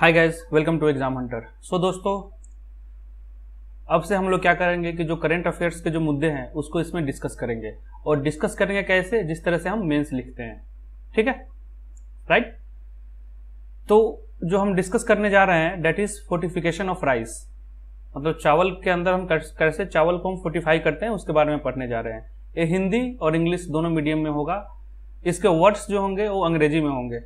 hi guys welcome to exam hunter so दोस्तों अब से हम लोग क्या करेंगे कि जो करंट अफेयर्स के जो मुद्दे हैं उसको इसमें डिस्कस करेंगे और डिस्कस करेंगे कैसे जिस तरह से हम मेंस लिखते हैं ठीक है राइट तो जो हम डिस्कस करने जा रहे हैं that is fortification of rice मतलब चावल के अंदर हम कैसे चावल को हम फोर्टिफाई करते हैं उसके बारे में पढ़ने जा रहे हैं ये हिंदी और इंग्लिश दोनों मीडियम में होगा इसके वर्ड्स जो होंगे वो अंग्रेजी में होंगे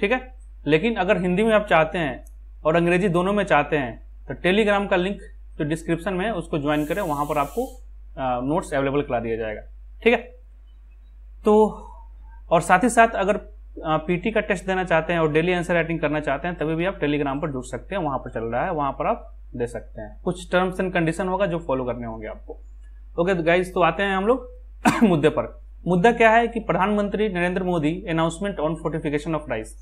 ठीक है लेकिन अगर हिंदी में आप चाहते हैं और अंग्रेजी दोनों में चाहते हैं तो टेलीग्राम का लिंक जो डिस्क्रिप्शन में है उसको ज्वाइन करें वहां पर आपको नोट्स अवेलेबल करा दिया जाएगा ठीक है तो और साथ ही साथ अगर पीटी का टेस्ट देना चाहते हैं और डेली आंसर राइटिंग करना चाहते हैं तभी भी आप टेलीग्राम पर जुड़ सकते हैं वहां पर चल रहा है वहां पर आप दे सकते हैं कुछ टर्म्स एंड कंडीशन होगा जो फॉलो करने होंगे आपको ओके तो गाइज तो आते हैं हम लोग मुद्दे पर मुद्दा क्या है कि प्रधानमंत्री Narendra Modi announcement on fortification of rice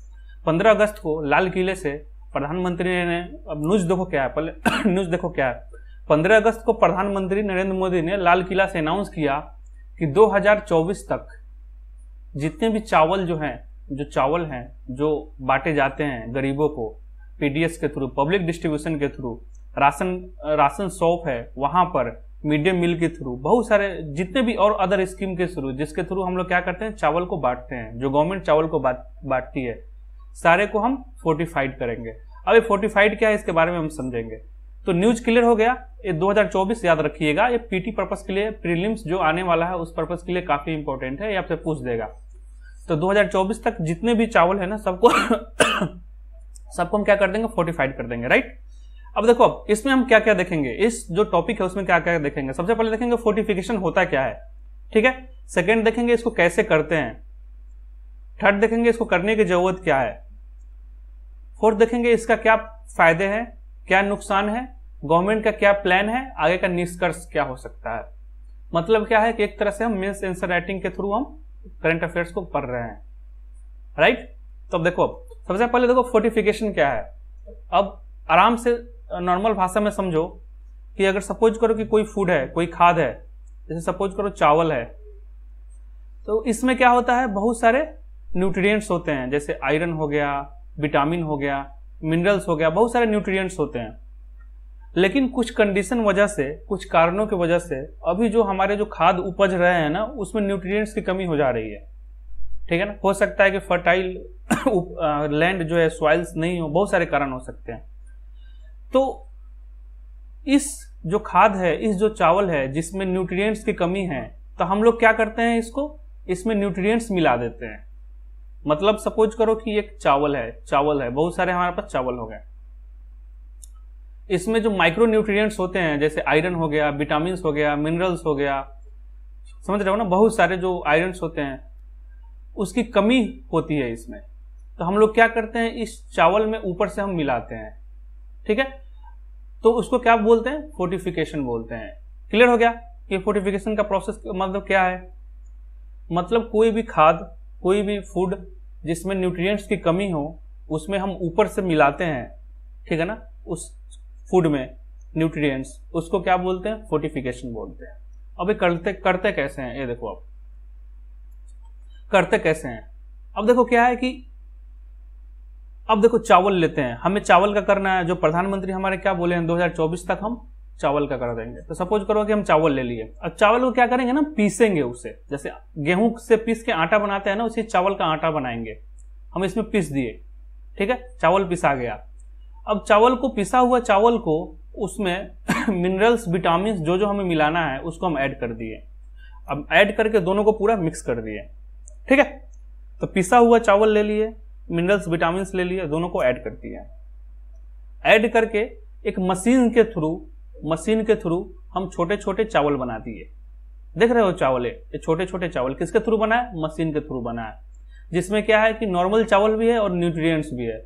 पंद्रह अगस्त को लाल किले से प्रधानमंत्री ने अब न्यूज देखो क्या है पहले न्यूज देखो क्या है पंद्रह अगस्त को प्रधानमंत्री नरेंद्र मोदी ने लाल किला से अनाउंस किया कि 2024 तक जितने भी चावल जो हैं जो चावल हैं जो बांटे जाते हैं गरीबों को पीडीएस के थ्रू पब्लिक डिस्ट्रीब्यूशन के थ्रू राशन राशन शॉप है वहां पर मिड डे मील के थ्रू बहुत सारे जितने भी और अदर स्कीम के थ्रू जिसके थ्रू हम लोग क्या करते हैं चावल को बांटते हैं जो गवर्नमेंट चावल को बांटती है सारे को हम फोर्टिफाइड करेंगे अब ये फोर्टिफाइड क्या है इसके बारे में हम समझेंगे तो न्यूज क्लियर हो गया ये 2024 याद रखिएगा ये पीटी पर्पज के लिए प्रीलिम्स जो आने वाला है उस पर्पज के लिए काफी इंपॉर्टेंट है ये आपसे पूछ देगा तो 2024 तक जितने भी चावल है ना सबको सबको हम क्या कर देंगे फोर्टिफाइड कर देंगे राइट अब देखो इसमें हम क्या क्या देखेंगे इस जो टॉपिक है उसमें क्या क्या देखेंगे सबसे पहले देखेंगे फोर्टिफिकेशन होता क्या है ठीक है सेकेंड देखेंगे इसको कैसे करते हैं थर्ड देखेंगे इसको करने की जरूरत क्या है फोर्थ देखेंगे इसका क्या फायदे हैं क्या नुकसान है गवर्नमेंट का क्या प्लान है आगे का निष्कर्ष क्या हो सकता है मतलब क्या है कि एक तरह से हम मीन्स एंसर राइटिंग के थ्रू हम करंट अफेयर्स को पढ़ रहे हैं राइट तो अब देखो सबसे पहले देखो फोर्टिफिकेशन क्या है अब आराम से नॉर्मल भाषा में समझो कि अगर सपोज करो कि कोई फूड है कोई खाद है जैसे सपोज करो चावल है तो इसमें क्या होता है बहुत सारे न्यूट्रिएंट्स होते हैं जैसे आयरन हो गया विटामिन हो गया मिनरल्स हो गया बहुत सारे न्यूट्रिएंट्स होते हैं लेकिन कुछ कंडीशन वजह से कुछ कारणों की वजह से अभी जो हमारे जो खाद उपज रहे हैं ना उसमें न्यूट्रिएंट्स की कमी हो जा रही है ठीक है ना हो सकता है कि फर्टाइल लैंड जो है सॉइल्स नहीं हो बहुत सारे कारण हो सकते हैं तो इस जो खाद है इस जो चावल है जिसमें न्यूट्रिएंट्स की कमी है तो हम लोग क्या करते हैं इसको इसमें न्यूट्रिएंट्स मिला देते हैं मतलब सपोज करो कि एक चावल है चावल है बहुत सारे हमारे पास चावल हो गए इसमें जो माइक्रो न्यूट्रिएंट्स होते हैं जैसे आयरन हो गया विटामिन हो गया मिनरल्स हो गया समझ रहे हो ना बहुत सारे जो आयरन होते हैं उसकी कमी होती है इसमें तो हम लोग क्या करते हैं इस चावल में ऊपर से हम मिलाते हैं ठीक है तो उसको क्या बोलते हैं फोर्टिफिकेशन बोलते हैं क्लियर हो गया ये फोर्टिफिकेशन का प्रोसेस मतलब क्या है मतलब कोई भी खाद कोई भी फूड जिसमें न्यूट्रिएंट्स की कमी हो उसमें हम ऊपर से मिलाते हैं ठीक है ना उस फूड में न्यूट्रिएंट्स उसको क्या बोलते हैं फोर्टिफिकेशन बोलते हैं अब ये करते करते कैसे हैं ये देखो आप करते कैसे हैं अब देखो क्या है कि अब देखो चावल लेते हैं हमें चावल का करना है जो प्रधानमंत्री हमारे क्या बोले हैं 2024 तक हम चावल का कर देंगे तो सपोज करो कि हम चावल ले लिए अब चावल को क्या करेंगे ना पीसेंगे उसे जैसे गेहूं से पीस के आटा बनाते हैं ना उसे चावल का आटा बनाएंगे हम इसमें पीस दिए ठीक है चावल पिसा गया अब चावल को पिसा हुआ चावल को उसमें मिनरल्स विटामिन जो जो हमें मिलाना है उसको हम ऐड कर दिए अब ऐड करके दोनों को पूरा मिक्स कर दिए ठीक है तो पिसा हुआ चावल ले लिए मिनरल्स विटामिन ले लिए दोनों को ऐड कर दिए ऐड करके एक मशीन के थ्रू मशीन के थ्रू हम छोटे छोटे चावल बना दिए देख रहे हो चावल ये छोटे छोटे चावल किसके थ्रू बना है मशीन के थ्रू बना है जिसमें क्या है कि नॉर्मल चावल भी है और न्यूट्रिएंट्स भी है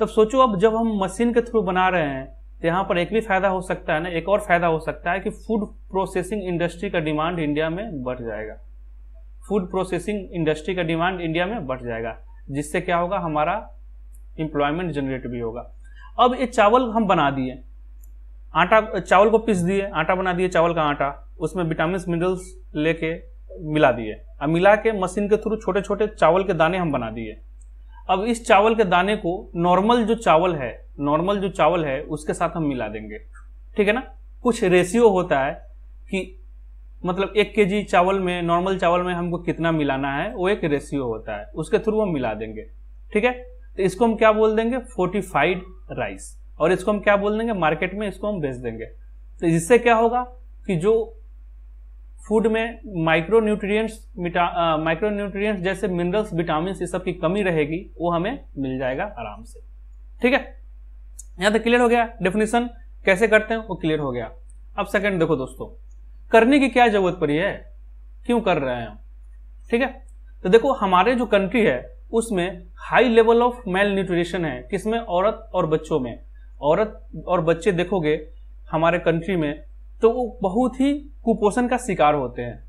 तब सोचो अब जब हम मशीन के थ्रू बना रहे हैं तो यहाँ पर एक भी फायदा हो सकता है ना एक और फायदा हो सकता है कि फूड प्रोसेसिंग इंडस्ट्री का डिमांड इंडिया में बढ़ जाएगा फूड प्रोसेसिंग इंडस्ट्री का डिमांड इंडिया में बढ़ जाएगा जिससे क्या होगा हमारा इंप्लॉयमेंट जनरेट भी होगा अब ये चावल हम बना दिए आटा चावल को पीस दिए आटा बना दिए चावल का आटा उसमें विटामिन मिनरल्स लेके मिला दिए अब मिला के मशीन के थ्रू छोटे छोटे चावल के दाने हम बना दिए अब इस चावल के दाने को नॉर्मल जो चावल है नॉर्मल जो चावल है उसके साथ हम मिला देंगे ठीक है ना कुछ रेशियो होता है कि मतलब एक के चावल में नॉर्मल चावल में हमको कितना मिलाना है वो एक रेशियो होता है उसके थ्रू हम मिला देंगे ठीक है तो इसको हम क्या बोल देंगे फोर्टिफाइड राइस और इसको हम क्या बोल देंगे मार्केट में इसको हम बेच देंगे तो इससे क्या होगा कि जो फूड में माइक्रो न्यूट्रिय माइक्रो न्यूट्रिएंट्स जैसे मिनरल्स विटामिन ये सब की कमी रहेगी वो हमें मिल जाएगा आराम से ठीक है यहां तक क्लियर हो गया डेफिनेशन कैसे करते हैं वो क्लियर हो गया अब सेकंड देखो दोस्तों करने की क्या जरूरत पड़ी है क्यों कर रहे हैं हम ठीक है तो देखो हमारे जो कंट्री है उसमें high level of malnutrition है किसमें औरत और बच्चों में औरत और बच्चे देखोगे हमारे कंट्री में तो वो बहुत ही कुपोषण का शिकार होते हैं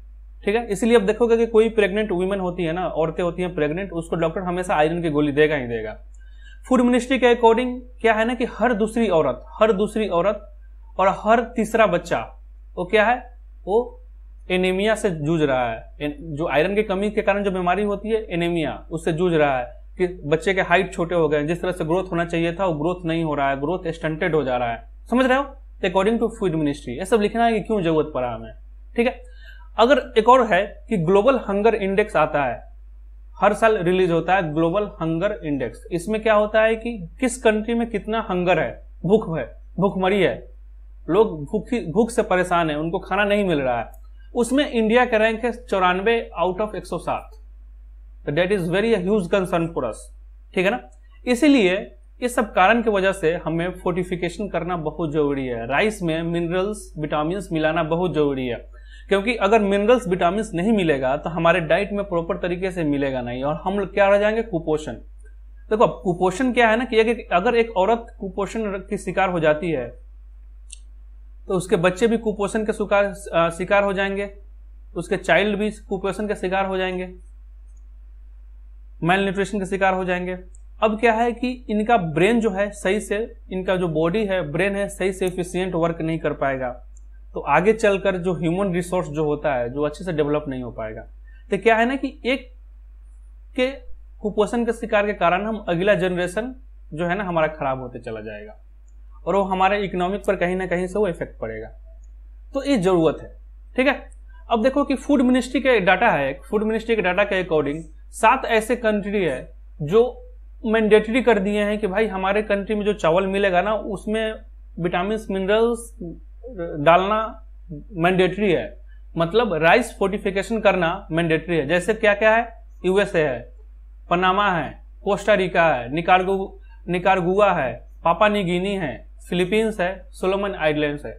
ठीक है इसलिए अब देखोगे कि कोई प्रेग्नेंट वुमेन होती है ना औरतें होती हैं प्रेग्नेंट उसको डॉक्टर हमेशा आयरन की गोली देगा ही देगा फूड मिनिस्ट्री के अकॉर्डिंग क्या है ना कि हर दूसरी औरत हर दूसरी औरत और हर तीसरा बच्चा वो क्या है वो एनीमिया से जूझ रहा है जो आयरन की कमी के कारण जो बीमारी होती है एनेमिया उससे जूझ रहा है कि बच्चे के हाइट छोटे हो गए जिस तरह से ग्रोथ होना चाहिए था वो ग्रोथ नहीं हो रहा है ग्रोथ स्टंटेड हो जा रहा है समझ रहे हो अकॉर्डिंग टू फूड मिनिस्ट्री ये सब लिखना है कि क्यों जरूरत पड़ा हमें ठीक है अगर एक और है कि ग्लोबल हंगर इंडेक्स आता है हर साल रिलीज होता है ग्लोबल हंगर इंडेक्स इसमें क्या होता है कि किस कंट्री में कितना हंगर है भूख है भूखमरी है लोग भूखी भूख से परेशान है उनको खाना नहीं मिल रहा है उसमें इंडिया का रैंक है चौरानवे आउट ऑफ सात तो that is very huge concern for us ठीक है ना इसीलिए इस सब कारण की वजह से हमें फोर्टिफिकेशन करना बहुत जरूरी है राइस में मिनरल्स विटामिन मिलाना बहुत जरूरी है क्योंकि अगर मिनरल्स विटामिन नहीं मिलेगा तो हमारे डाइट में प्रॉपर तरीके से मिलेगा नहीं और हम क्या रह जाएंगे कुपोषण देखो अब कुपोषण क्या है ना कि एक, अगर एक औरत कुपोषण की शिकार हो जाती है तो उसके बच्चे भी कुपोषण के शिकार हो जाएंगे उसके चाइल्ड भी कुपोषण के शिकार हो जाएंगे मेल न्यूट्रिशन के शिकार हो जाएंगे अब क्या है कि इनका ब्रेन जो है सही से इनका जो बॉडी है ब्रेन है सही से इफिशियंट वर्क नहीं कर पाएगा तो आगे चलकर जो ह्यूमन रिसोर्स जो होता है जो अच्छे से डेवलप नहीं हो पाएगा तो क्या है ना कि एक के कुपोषण के शिकार के कारण हम अगला जनरेशन जो है ना हमारा खराब होते चला जाएगा और वो हमारे इकोनॉमिक पर कहीं ना कहीं से वो इफेक्ट पड़ेगा तो ये जरूरत है ठीक है अब देखो कि फूड मिनिस्ट्री का डाटा है फूड मिनिस्ट्री के डाटा के अकॉर्डिंग सात ऐसे कंट्री है जो मैंडेटरी कर दिए हैं कि भाई हमारे कंट्री में जो चावल मिलेगा ना उसमें विटामिन मिनरल्स डालना मैंडेटरी है मतलब राइस फोर्टिफिकेशन करना मैंडेटरी है जैसे क्या क्या है यूएसए है पनामा है कोस्टारिका है निकारगु निकारगुआ है पापा निगिनी है फिलीपींस है सोलोमन आइलैंड्स है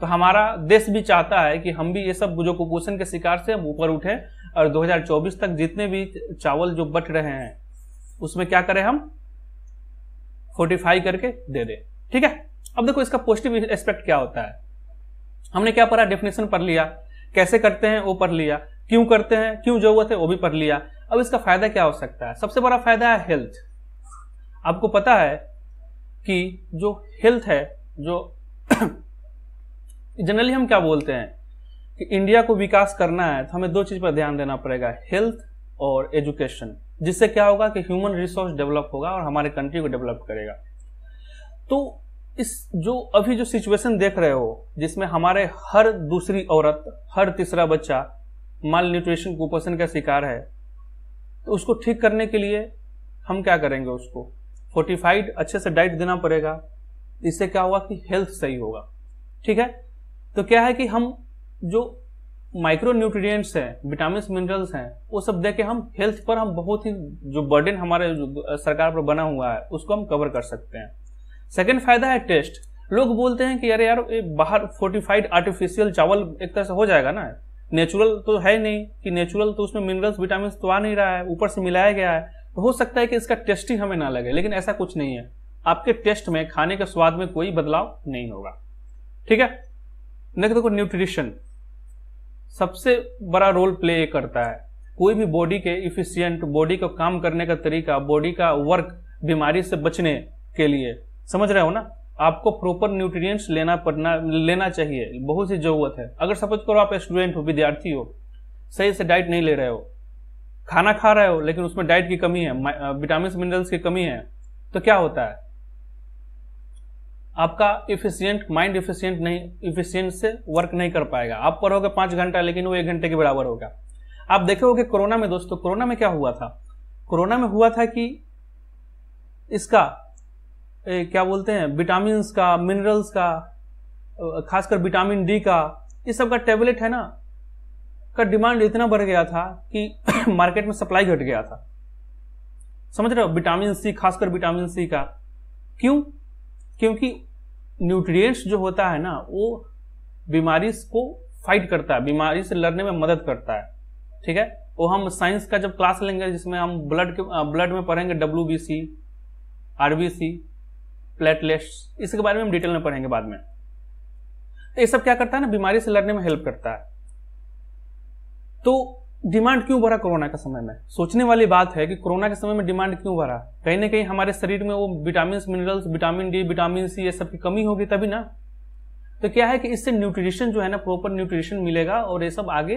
तो हमारा देश भी चाहता है कि हम भी ये सब जो कुपोषण के शिकार से हम ऊपर उठें और 2024 तक जितने भी चावल जो बट रहे हैं उसमें क्या करें हम फोर्टिफाई करके दे दें ठीक है अब देखो इसका पॉजिटिव एस्पेक्ट क्या होता है हमने क्या पढ़ा डेफिनेशन पढ़ लिया कैसे करते हैं वो पढ़ लिया क्यों करते हैं क्यों जरूरत है वो भी पढ़ लिया अब इसका फायदा क्या हो सकता है सबसे बड़ा फायदा है हेल्थ आपको पता है कि जो हेल्थ है जो जनरली हम क्या बोलते हैं कि इंडिया को विकास करना है तो हमें दो चीज पर ध्यान देना पड़ेगा हेल्थ और एजुकेशन जिससे क्या होगा कि ह्यूमन रिसोर्स डेवलप होगा और हमारे कंट्री को डेवलप करेगा तो इस जो अभी जो सिचुएशन देख रहे हो जिसमें हमारे हर दूसरी औरत हर तीसरा बच्चा माल न्यूट्रिशन कुपोषण का शिकार है तो उसको ठीक करने के लिए हम क्या करेंगे उसको फोर्टिफाइड अच्छे से डाइट देना पड़ेगा इससे क्या होगा कि हेल्थ सही होगा ठीक है तो क्या है कि हम जो माइक्रो न्यूट्रिएंट्स हैं विटामिन मिनरल्स हैं वो सब दे के हम हेल्थ पर हम बहुत ही जो बर्डन हमारे जो सरकार पर बना हुआ है उसको हम कवर कर सकते हैं सेकेंड फायदा है टेस्ट लोग बोलते हैं कि यार यार बाहर फोर्टिफाइड आर्टिफिशियल चावल एक तरह से हो जाएगा ना नेचुरल तो है नहीं कि नेचुरल तो उसमें मिनरल्स विटामिन तो आ नहीं रहा है ऊपर से मिलाया गया है तो हो सकता है कि इसका टेस्ट ही हमें ना लगे लेकिन ऐसा कुछ नहीं है आपके टेस्ट में खाने के स्वाद में कोई बदलाव नहीं होगा ठीक है नेक्स्ट देखो तो न्यूट्रिशन सबसे बड़ा रोल प्ले करता है कोई भी बॉडी के इफिशियंट बॉडी को काम करने का तरीका बॉडी का वर्क बीमारी से बचने के लिए समझ रहे हो ना आपको प्रॉपर न्यूट्रिएंट्स लेना पड़ना लेना चाहिए बहुत सी जरूरत है अगर सपोज करो आप स्टूडेंट हो विद्यार्थी हो सही से डाइट नहीं ले रहे हो खाना खा रहे हो लेकिन उसमें डाइट की कमी है विटामिन मिनरल्स की कमी है तो क्या होता है आपका इफिशियंट माइंड इफिशियंट नहीं इफिशियंट से वर्क नहीं कर पाएगा आप पढ़ोगे पाँच घंटा लेकिन वो एक घंटे के बराबर होगा आप देखोगे कोरोना में दोस्तों कोरोना में क्या हुआ था कोरोना में हुआ था कि इसका ए, क्या बोलते हैं विटामिन का मिनरल्स का खासकर विटामिन डी का इस सब का टेबलेट है ना का डिमांड इतना बढ़ गया था कि मार्केट में सप्लाई घट गया था समझ रहे हो विटामिन सी खासकर विटामिन सी का क्यों क्योंकि न्यूट्रिएंट्स जो होता है ना वो बीमारी को फाइट करता है बीमारी से लड़ने में मदद करता है ठीक है वो हम साइंस का जब क्लास लेंगे जिसमें हम ब्लड के ब्लड में पढ़ेंगे W B C R B C platelets इसके बारे में हम डिटेल में पढ़ेंगे बाद में तो ये सब क्या करता है ना बीमारी से लड़ने में हेल्प करता है तो डिमांड क्यों बढ़ा कोरोना के समय में सोचने वाली बात है कि कोरोना के समय में डिमांड क्यों बढ़ा कहीं ना कहीं हमारे शरीर में वो vitamin minerals vitamin D vitamin C ये सब की कमी होगी तभी ना तो क्या है कि इससे न्यूट्रिशन जो है ना प्रॉपर न्यूट्रिशन मिलेगा और ये सब आगे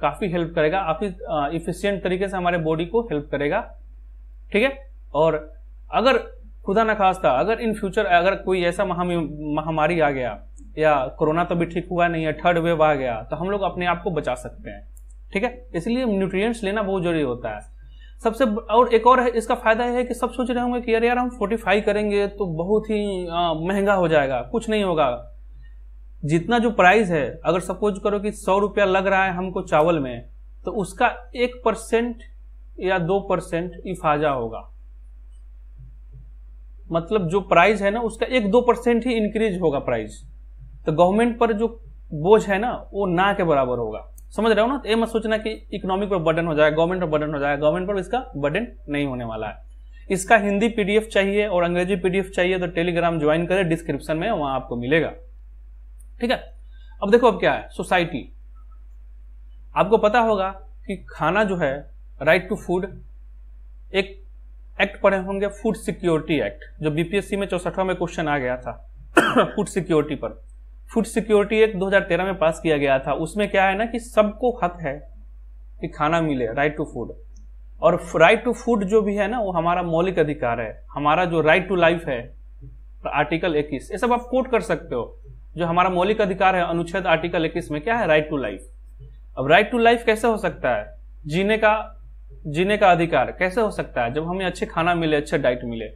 काफ़ी हेल्प करेगा काफ़ी इफिशियंट तरीके से हमारे बॉडी को हेल्प करेगा ठीक है और अगर खुदा न खास अगर इन फ्यूचर अगर कोई ऐसा महामारी आ गया या कोरोना तो भी ठीक हुआ नहीं है थर्ड वेव आ गया तो हम लोग अपने आप को बचा सकते हैं ठीक है इसलिए न्यूट्रिएंट्स लेना बहुत जरूरी होता है सबसे और एक और है इसका फायदा है कि सब सोच रहे होंगे कि यार यार हम फोर्टिफाई करेंगे तो बहुत ही महंगा हो जाएगा कुछ नहीं होगा जितना जो प्राइस है अगर सपोज करो कि सौ रुपया लग रहा है हमको चावल में तो उसका एक परसेंट या दो परसेंट इफाजा होगा मतलब जो प्राइस है ना उसका एक दो परसेंट ही इंक्रीज होगा प्राइस तो गवर्नमेंट पर जो बोझ है ना वो ना के बराबर होगा समझ रहे हो ना तो ये मत सोचना कि इकोनॉमिक पर बर्डन हो जाए गवर्नमेंट पर बर्डन हो जाए गवर्नमेंट पर इसका बर्डन नहीं होने वाला है इसका हिंदी पीडीएफ चाहिए और अंग्रेजी पीडीएफ चाहिए तो टेलीग्राम ज्वाइन करें डिस्क्रिप्शन में वहां आपको मिलेगा ठीक है अब देखो अब क्या है सोसाइटी आपको पता होगा कि खाना जो है राइट टू फूड एक एक्ट पढ़े होंगे फूड सिक्योरिटी एक्ट जो बीपीएससी में चौसठवा में क्वेश्चन आ गया था फूड सिक्योरिटी पर फूड सिक्योरिटी एक्ट 2013 में पास किया गया था उसमें क्या है ना कि सबको हक है कि खाना मिले राइट टू फूड और राइट टू फूड जो भी है ना वो हमारा मौलिक अधिकार है हमारा जो राइट टू लाइफ है आर्टिकल 21 ये सब आप कोट कर सकते हो जो हमारा मौलिक अधिकार है अनुच्छेद आर्टिकल 21 में क्या है राइट टू लाइफ अब राइट टू लाइफ कैसे हो सकता है जीने का जीने का अधिकार कैसे हो सकता है जब हमें अच्छे खाना मिले अच्छे डाइट मिले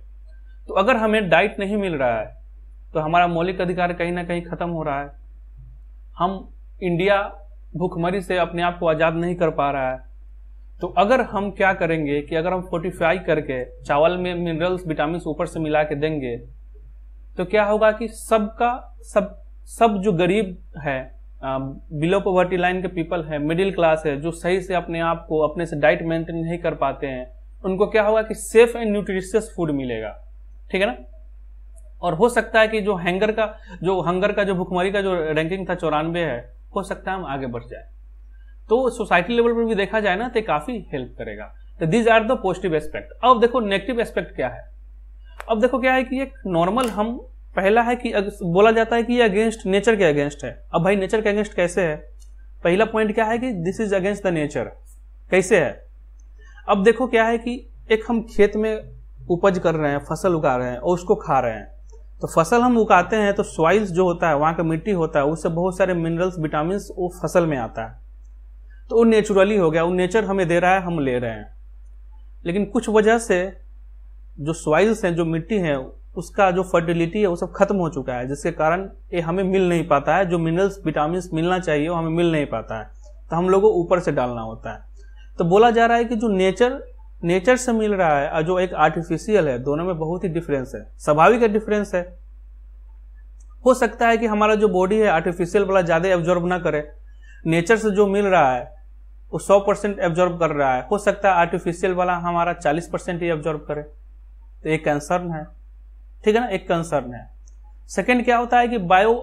तो अगर हमें डाइट नहीं मिल रहा है तो हमारा मौलिक अधिकार कहीं ना कहीं खत्म हो रहा है हम इंडिया भूखमरी से अपने आप को आज़ाद नहीं कर पा रहा है तो अगर हम क्या करेंगे कि अगर हम फोर्टिफाई करके चावल में मिनरल्स विटामिन ऊपर से मिला के देंगे तो क्या होगा कि सबका सब सब जो गरीब है बिलो पॉवर्टी लाइन के पीपल है मिडिल क्लास है जो सही से अपने आप को अपने से डाइट मेंटेन नहीं कर पाते हैं उनको क्या होगा कि सेफ एंड न्यूट्रिशियस फूड मिलेगा ठीक है ना और हो सकता है कि जो हैंगर का जो हंगर का जो भुखमरी का जो रैंकिंग था चौरानवे है हो सकता है हम आगे बढ़ जाए तो सोसाइटी लेवल पर भी देखा जाए ना तो काफी हेल्प करेगा तो these are the positive aspect अब देखो नेगेटिव एस्पेक्ट क्या है अब देखो क्या है कि एक नॉर्मल हम पहला है कि बोला जाता है कि ये अगेंस्ट नेचर के अगेंस्ट है अब भाई नेचर के अगेंस्ट कैसे है पहला पॉइंट क्या है कि this is against the nature कैसे है अब देखो क्या है कि एक हम खेत में उपज कर रहे हैं फसल उगा रहे हैं और उसको खा रहे हैं तो फसल हम उगाते हैं तो सॉइल्स जो होता है वहाँ का मिट्टी होता है उससे बहुत सारे मिनरल्स विटामिन वो फसल में आता है तो वो नेचुरली हो गया वो नेचर हमें दे रहा है हम ले रहे हैं लेकिन कुछ वजह से जो सॉइल्स हैं जो मिट्टी है उसका जो फर्टिलिटी है वो सब खत्म हो चुका है जिसके कारण ये हमें मिल नहीं पाता है जो मिनरल्स विटामिन मिलना चाहिए वो हमें मिल नहीं पाता है तो हम लोग को ऊपर से डालना होता है तो बोला जा रहा है कि जो नेचर नेचर से मिल रहा है और जो एक आर्टिफिशियल है दोनों में बहुत ही डिफरेंस है स्वाभाविक डिफरेंस है हो सकता है कि हमारा जो बॉडी है आर्टिफिशियल वाला ज्यादा एब्जॉर्ब ना करे नेचर से जो मिल रहा है वो सौ परसेंट एब्जॉर्ब कर रहा है हो सकता है आर्टिफिशियल वाला हमारा चालीस परसेंट ही एब्जॉर्ब करे तो एक कंसर्न है ठीक है ना एक कंसर्न है सेकेंड क्या होता है कि बायो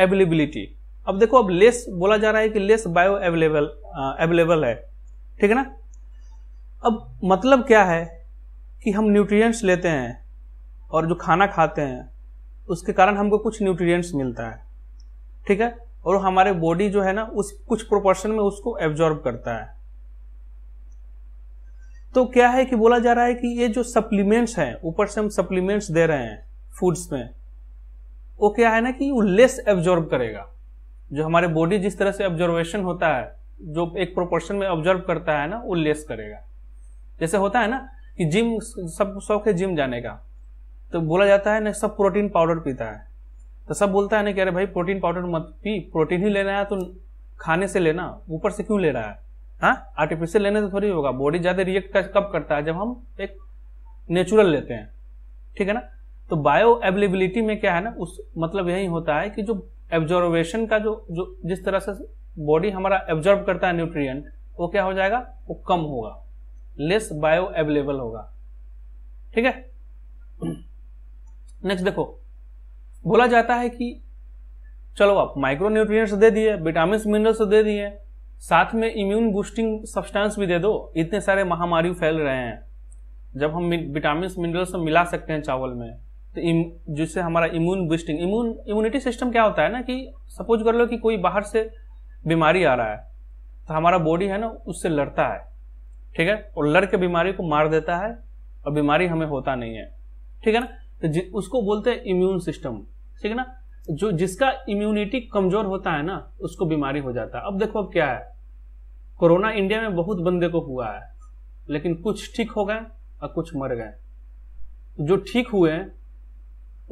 एवेलेबिलिटी अब देखो अब लेस बोला जा रहा है कि लेस बायो अवेलेबल अवेलेबल है ठीक है ना अब मतलब क्या है कि हम न्यूट्रिएंट्स लेते हैं और जो खाना खाते हैं उसके कारण हमको कुछ न्यूट्रिएंट्स मिलता है ठीक है और हमारे बॉडी जो है ना उस कुछ प्रोपोर्शन में उसको एब्जॉर्ब करता है तो क्या है कि बोला जा रहा है कि ये जो सप्लीमेंट्स हैं ऊपर से हम सप्लीमेंट्स दे रहे हैं फूड्स में वो क्या है ना कि वो लेस एब्जॉर्ब करेगा जो हमारे बॉडी जिस तरह से ऑब्जर्वेशन होता है जो एक प्रोपोर्शन में ऑब्जर्व करता है ना वो लेस करेगा जैसे होता है ना कि जिम सब शौक है जिम जाने का तो बोला जाता है ना सब प्रोटीन पाउडर पीता है तो सब बोलता है ना कि अरे भाई प्रोटीन पाउडर मत पी प्रोटीन ही लेना है तो खाने से लेना ऊपर से क्यों ले रहा है हाँ आर्टिफिशियल लेने से थोड़ी होगा बॉडी ज़्यादा रिएक्ट कब करता है जब हम एक नेचुरल लेते हैं ठीक है ना तो बायो एवेलेबिलिटी में क्या है ना उस मतलब यही होता है कि जो एब्जॉर्वेशन का जो जो जिस तरह से बॉडी हमारा एब्जॉर्व करता है न्यूट्रिएंट वो क्या हो जाएगा वो कम होगा लेस बायो एवेलेबल होगा ठीक है नेक्स्ट देखो बोला जाता है कि चलो आप माइक्रोन्यूट्रिएंट्स दे दिए विटामिन मिनरल्स दे दिए साथ में इम्यून बूस्टिंग सब्सटेंस भी दे दो इतने सारे महामारी फैल रहे हैं जब हम विटामिन मिनरल्स मिला सकते हैं चावल में तो जिससे हमारा immune boosting immune immunity system क्या होता है ना कि सपोज कर लो कि कोई बाहर से बीमारी आ रहा है तो हमारा बॉडी है ना उससे लड़ता है ठीक है और लड़ के बीमारी को मार देता है और बीमारी हमें होता नहीं है ठीक है ना तो उसको बोलते हैं इम्यून सिस्टम ठीक है ना जो जिसका इम्यूनिटी कमजोर होता है ना उसको बीमारी हो जाता है अब देखो अब क्या है कोरोना इंडिया में बहुत बंदे को हुआ है लेकिन कुछ ठीक हो गए और कुछ मर गए जो ठीक हुए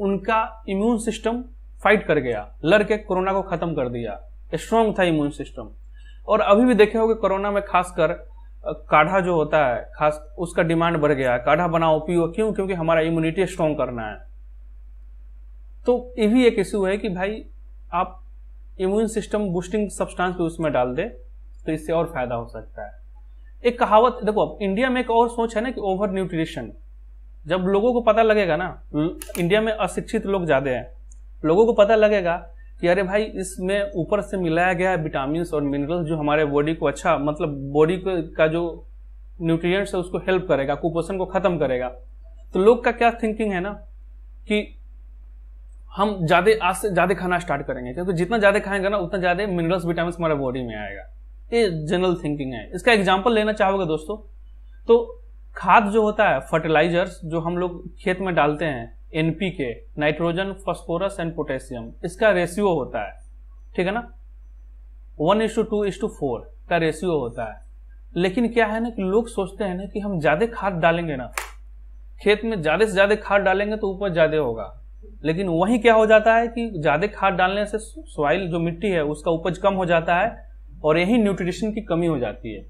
उनका इम्यून सिस्टम फाइट कर गया लड़के कोरोना को खत्म कर दिया स्ट्रांग था इम्यून सिस्टम और अभी भी देखे होगे कोरोना में खासकर काढ़ा जो होता है खास उसका डिमांड बढ़ गया है काढ़ा बनाओ पियो क्यों क्योंकि हमारा इम्यूनिटी स्ट्रॉन्ग करना है तो ये भी एक इश्यू है कि भाई आप इम्यून सिस्टम बूस्टिंग सब्सटेंस भी उसमें डाल दे तो इससे और फायदा हो सकता है एक कहावत देखो अब इंडिया में एक और सोच है ना कि ओवर न्यूट्रिशन जब लोगों को पता लगेगा ना इंडिया हम्म, में अशिक्षित लोग ज्यादा हैं लोगों को पता लगेगा कि अरे भाई इसमें ऊपर से मिलाया गया विटामिन और मिनरल्स जो हमारे बॉडी को अच्छा मतलब बॉडी का जो न्यूट्रिएंट्स है उसको हेल्प करेगा कुपोषण को ख़त्म करेगा तो लोग का क्या थिंकिंग है ना कि हम ज़्यादा आज से ज़्यादा खाना स्टार्ट करेंगे क्योंकि जितना ज़्यादा खाएंगे ना उतना ज़्यादा मिनरल्स विटामिन हमारे बॉडी में आएगा ये जनरल थिंकिंग है इसका एग्जाम्पल लेना चाहोगे दोस्तों तो खाद जो होता है फर्टिलाइजर्स जो हम लोग खेत में डालते हैं NPK nitrogen phosphorus and potassium इसका रेशियो होता है ठीक है ना one is to two is to four का रेशियो होता है लेकिन क्या है ना कि लोग सोचते हैं ना कि हम ज्यादा खाद डालेंगे ना खेत में ज्यादा से ज्यादा खाद डालेंगे तो ऊपर ज्यादा होगा लेकिन वही क्या हो जाता है कि ज्यादा खाद डालने से सॉइल जो मिट्टी है उसका उपज कम हो जाता है और यही न्यूट्रिशन की कमी हो जाती है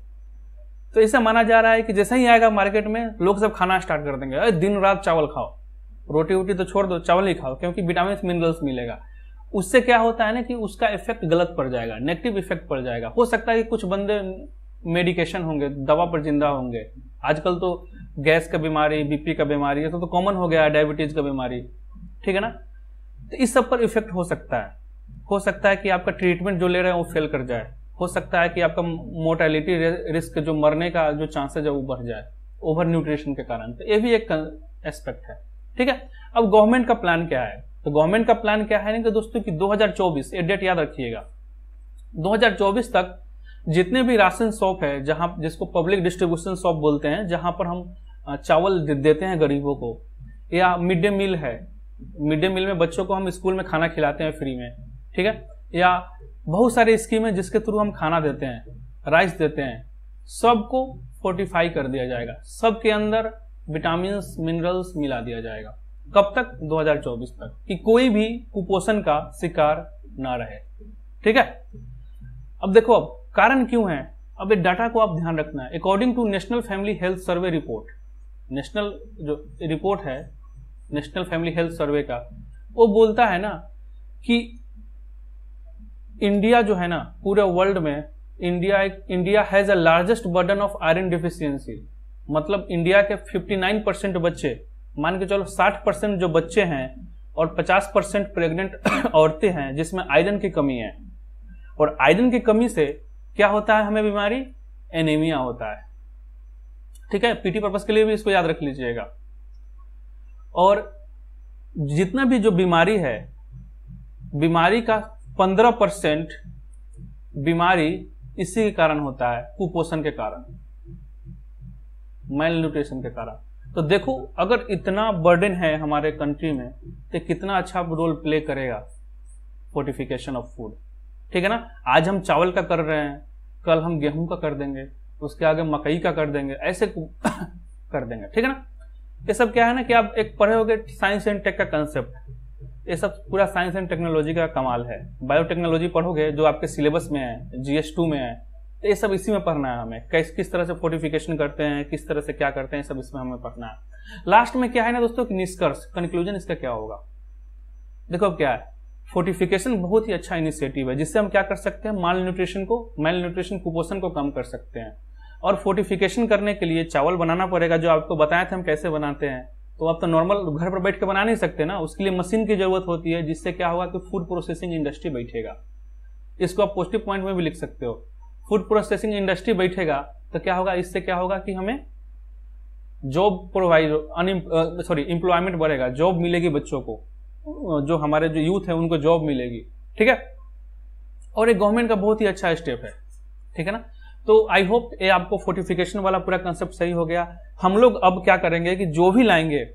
तो ऐसा माना जा रहा है कि जैसे ही आएगा मार्केट में लोग सब खाना स्टार्ट कर देंगे अरे दिन रात चावल खाओ रोटी वोटी तो छोड़ दो चावल ही खाओ क्योंकि विटामिन मिनरल्स मिलेगा उससे क्या होता है ना कि उसका इफेक्ट गलत पड़ जाएगा नेगेटिव इफेक्ट पड़ जाएगा हो सकता है कि कुछ बंदे मेडिकेशन होंगे दवा पर जिंदा होंगे आजकल तो गैस का बीमारी बीपी का बीमारी ये तो कॉमन हो गया है डायबिटीज का बीमारी ठीक है ना तो इस सब पर इफेक्ट हो सकता है हो सकता है कि आपका ट्रीटमेंट जो ले रहे हैं वो फेल कर जाए हो सकता है कि आपका मोर्टेलिटी रिस्क जो मरने का जो चांसेज है वो बढ़ जाए ओवर न्यूट्रिशन के कारण तो ये भी एक एस्पेक्ट है ठीक है अब गवर्नमेंट का प्लान क्या है तो गवर्नमेंट का प्लान क्या है ना दोस्तों कि ये डेट याद रखिएगा दो तक जितने भी राशन शॉप है जहां जिसको पब्लिक डिस्ट्रीब्यूशन शॉप बोलते हैं जहां पर हम चावल देते हैं गरीबों को या मिड डे मील है मिड डे मील में बच्चों को हम स्कूल में खाना खिलाते हैं फ्री में ठीक है या बहुत सारी स्कीम है जिसके थ्रू हम खाना देते हैं राइस देते हैं सबको फोर्टिफाई कर दिया जाएगा सबके अंदर विटामिन मिनरल्स मिला दिया जाएगा कब तक 2024 तक कि कोई भी कुपोषण का शिकार ना रहे ठीक है अब देखो अब कारण क्यों है अब ये डाटा को आप ध्यान रखना है according to national family health survey report national जो रिपोर्ट है नेशनल फैमिली हेल्थ सर्वे का वो बोलता है ना कि इंडिया जो है ना पूरे वर्ल्ड में India India has a largest burden of iron deficiency मतलब इंडिया के 59 परसेंट बच्चे मान के चलो 60 परसेंट जो बच्चे हैं और 50 परसेंट प्रेगनेंट औरतें हैं जिसमें आयरन की कमी है और आयरन की कमी से क्या होता है हमें बीमारी एनीमिया होता है ठीक है पीटी पर्पज के लिए भी इसको याद रख लीजिएगा और जितना भी जो बीमारी है बीमारी का 15 परसेंट बीमारी इसी के कारण होता है कुपोषण के कारण मेल न्यूट्रिशन के कारण तो देखो अगर इतना बर्डन है हमारे कंट्री में तो कितना अच्छा रोल प्ले करेगा फोर्टिफिकेशन ऑफ फूड ठीक है ना आज हम चावल का कर रहे हैं कल हम गेहूं का कर देंगे उसके आगे मकई का कर देंगे ऐसे कर देंगे ठीक है ना ये सब क्या है ना कि आप एक पढ़े हो साइंस एंड टेक का कंसेप्ट ये सब पूरा साइंस एंड टेक्नोलॉजी का कमाल है बायोटेक्नोलॉजी पढ़ोगे जो आपके सिलेबस में है जीएस टू में है तो ये सब इसी में पढ़ना है हमें किस किस तरह से फोर्टिफिकेशन करते हैं किस तरह से क्या करते हैं सब इसमें हमें पढ़ना है लास्ट में क्या है ना दोस्तों कि निष्कर्ष कंक्लूजन इसका क्या होगा देखो अब क्या है फोर्टिफिकेशन बहुत ही अच्छा इनिशिएटिव है जिससे हम क्या कर सकते हैं माल न्यूट्रिशन को मेल न्यूट्रिशन कुपोषण को कम कर सकते हैं और फोर्टिफिकेशन करने के लिए चावल बनाना पड़ेगा जो आपको बताए थे हम कैसे बनाते हैं तो आप तो नॉर्मल घर पर बैठ के बना नहीं सकते ना उसके लिए मशीन की जरूरत होती है जिससे क्या होगा कि फूड प्रोसेसिंग इंडस्ट्री बैठेगा इसको आप पॉजिटिव पॉइंट में भी लिख सकते हो फूड प्रोसेसिंग इंडस्ट्री बैठेगा तो क्या होगा इससे क्या होगा कि हमें जॉब प्रोवाइड सॉरी एम्प्लॉयमेंट बढ़ेगा जॉब मिलेगी बच्चों को uh, जो हमारे जो यूथ है उनको जॉब मिलेगी ठीक है और ये गवर्नमेंट का बहुत ही अच्छा स्टेप है ठीक है ना तो आई होप ये आपको फोर्टिफिकेशन वाला पूरा कंसेप्ट सही हो गया हम लोग अब क्या करेंगे कि जो भी लाएंगे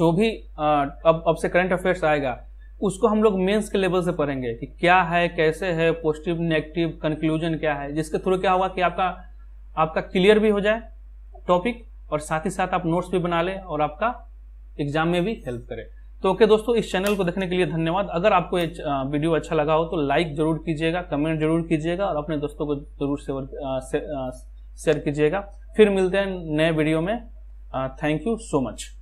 जो भी आ, uh, अब अब से करंट अफेयर्स आएगा उसको हम लोग मेंस के लेवल से पढ़ेंगे कि क्या है कैसे है पॉजिटिव नेगेटिव कंक्लूजन क्या है जिसके थ्रू क्या होगा कि आपका आपका क्लियर भी हो जाए टॉपिक और साथ ही साथ आप नोट्स भी बना लें और आपका एग्जाम में भी हेल्प करे तो ओके दोस्तों इस चैनल को देखने के लिए धन्यवाद अगर आपको ये वीडियो अच्छा लगा हो तो लाइक जरूर कीजिएगा कमेंट जरूर कीजिएगा और अपने दोस्तों को जरूर शेयर कीजिएगा फिर मिलते हैं नए वीडियो में थैंक यू सो मच